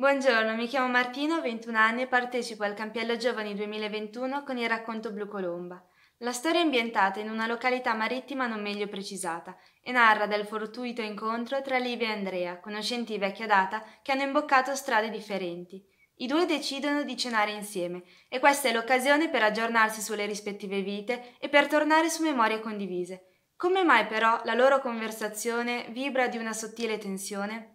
Buongiorno, mi chiamo Martino, ho 21 anni e partecipo al Campiello Giovani 2021 con il racconto Blu Colomba. La storia è ambientata in una località marittima non meglio precisata e narra del fortuito incontro tra Livia e Andrea, conoscenti vecchia data che hanno imboccato strade differenti. I due decidono di cenare insieme e questa è l'occasione per aggiornarsi sulle rispettive vite e per tornare su memorie condivise. Come mai però la loro conversazione vibra di una sottile tensione?